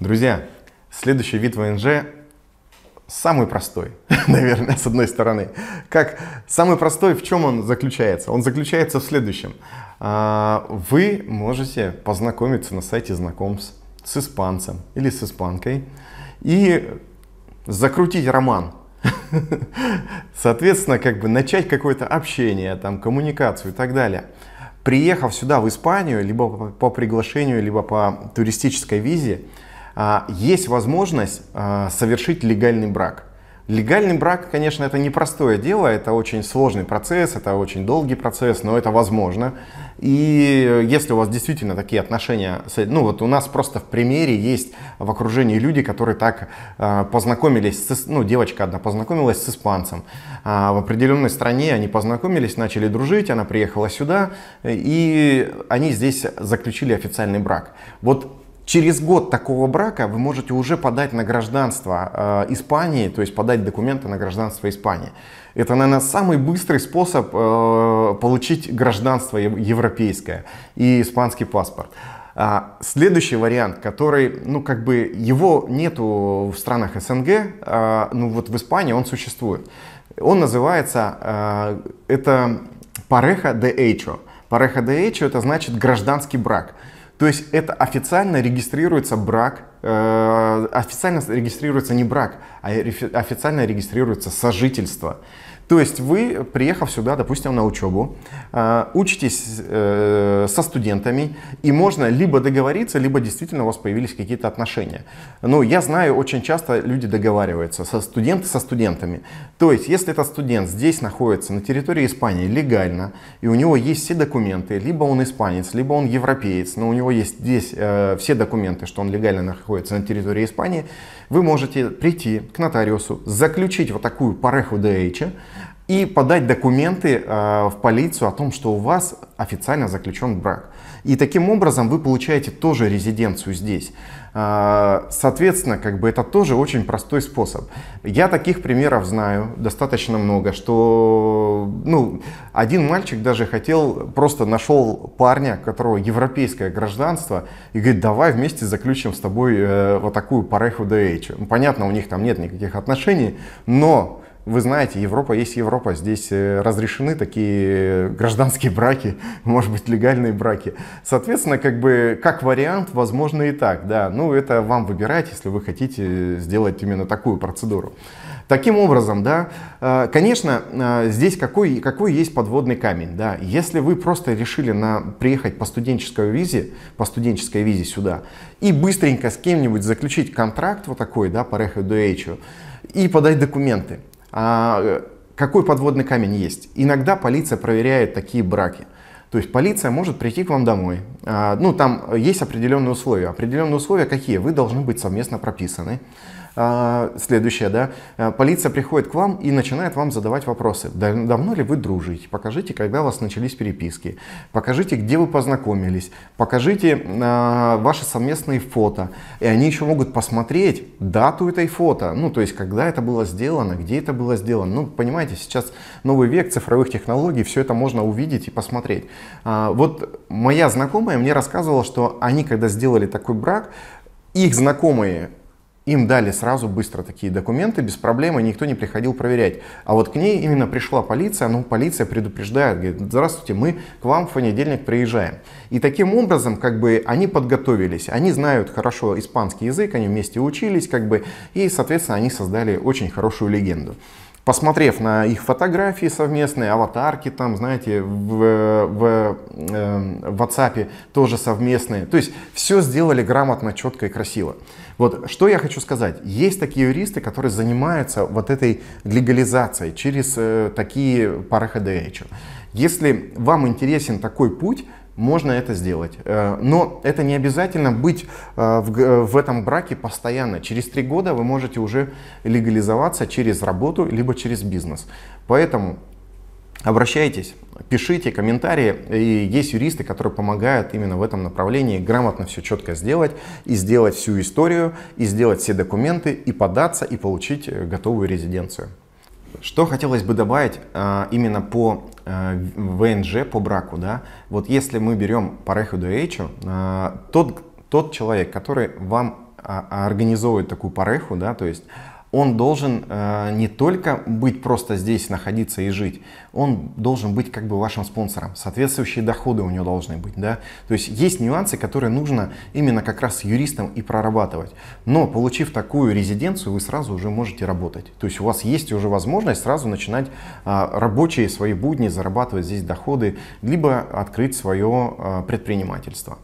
Друзья, следующий вид ВНЖ самый простой, наверное, с одной стороны. Как самый простой, в чем он заключается? Он заключается в следующем. А, вы можете познакомиться на сайте знакомств с испанцем или с испанкой и закрутить роман. Соответственно, как бы начать какое-то общение, там, коммуникацию и так далее. Приехав сюда, в Испанию, либо по приглашению, либо по туристической визе, а, есть возможность а, совершить легальный брак. Легальный брак, конечно, это непростое дело, это очень сложный процесс, это очень долгий процесс, но это возможно. И если у вас действительно такие отношения, э, ну вот у нас просто в примере есть в окружении люди, которые так э, познакомились, с, ну девочка одна познакомилась с испанцем, а, в определенной стране они познакомились, начали дружить, она приехала сюда, э, и они здесь заключили официальный брак. Вот Через год такого брака вы можете уже подать на гражданство э, Испании, то есть подать документы на гражданство Испании. Это, наверное, самый быстрый способ э, получить гражданство европейское и испанский паспорт. А, следующий вариант, который, ну, как бы, его нету в странах СНГ, а, ну, вот в Испании он существует. Он называется, а, это Pareja de Hecho. Pareja de Hecho, это значит гражданский брак. То есть это официально регистрируется брак Э, официально регистрируется не брак, а официально регистрируется сожительство. То есть вы, приехав сюда, допустим, на учебу, э, учитесь э, со студентами, и можно либо договориться, либо действительно у вас появились какие-то отношения. Ну, я знаю, очень часто люди договариваются, со студенты со студентами. То есть, если этот студент здесь находится, на территории Испании, легально, и у него есть все документы, либо он испанец, либо он европеец, но у него есть здесь все документы, что он легально находится, находится на территории Испании, вы можете прийти к нотариусу, заключить вот такую пареху ДХ и подать документы а, в полицию о том, что у вас официально заключен брак. И таким образом вы получаете тоже резиденцию здесь. А, соответственно, как бы это тоже очень простой способ. Я таких примеров знаю достаточно много, что ну, один мальчик даже хотел, просто нашел парня, у которого европейское гражданство, и говорит, давай вместе заключим с тобой э, вот такую пареху DH. Ну, понятно, у них там нет никаких отношений, но вы знаете, Европа есть Европа, здесь э, разрешены такие гражданские браки, может быть, легальные браки. Соответственно, как бы, как вариант, возможно и так, да. Ну, это вам выбирать, если вы хотите сделать именно такую процедуру. Таким образом, да, э, конечно, э, здесь какой, какой есть подводный камень, да. Если вы просто решили на, приехать по студенческой визе, по студенческой визе сюда, и быстренько с кем-нибудь заключить контракт вот такой, да, по Рехедуэйчу, и подать документы, а, э, какой подводный камень есть? Иногда полиция проверяет такие браки. То есть полиция может прийти к вам домой. А, ну, там есть определенные условия. Определенные условия какие? Вы должны быть совместно прописаны. А, следующее, да, а, полиция приходит к вам и начинает вам задавать вопросы. Давно ли вы дружите? Покажите, когда у вас начались переписки. Покажите, где вы познакомились. Покажите а, ваши совместные фото. И они еще могут посмотреть дату этой фото. Ну, то есть, когда это было сделано, где это было сделано. Ну, понимаете, сейчас новый век цифровых технологий, все это можно увидеть и посмотреть. Вот моя знакомая мне рассказывала, что они, когда сделали такой брак, их знакомые им дали сразу быстро такие документы, без проблем, и никто не приходил проверять. А вот к ней именно пришла полиция, ну, полиция предупреждает, говорит, здравствуйте, мы к вам в понедельник приезжаем. И таким образом, как бы, они подготовились, они знают хорошо испанский язык, они вместе учились, как бы, и, соответственно, они создали очень хорошую легенду посмотрев на их фотографии совместные, аватарки там, знаете, в, в, э, в WhatsApp тоже совместные. То есть все сделали грамотно, четко и красиво. Вот что я хочу сказать. Есть такие юристы, которые занимаются вот этой легализацией через э, такие пары Если вам интересен такой путь, можно это сделать. Э, но это не обязательно быть э, в этом браке постоянно. Через три года вы можете уже легализоваться через работу, либо через бизнес. Поэтому обращайтесь, пишите комментарии. И есть юристы, которые помогают именно в этом направлении грамотно все четко сделать, и сделать всю историю, и сделать все документы, и податься, и получить э, готовую резиденцию. Что хотелось бы добавить а, именно по э, ВНЖ, по браку, да? Вот если мы берем пареху Реху а, тот, тот человек, который вам а, организовывает такую пареху, да, то есть он должен э, не только быть просто здесь, находиться и жить, он должен быть как бы вашим спонсором, соответствующие доходы у него должны быть, да, то есть есть нюансы, которые нужно именно как раз юристам и прорабатывать, но получив такую резиденцию, вы сразу уже можете работать, то есть у вас есть уже возможность сразу начинать э, рабочие свои будни, зарабатывать здесь доходы, либо открыть свое э, предпринимательство.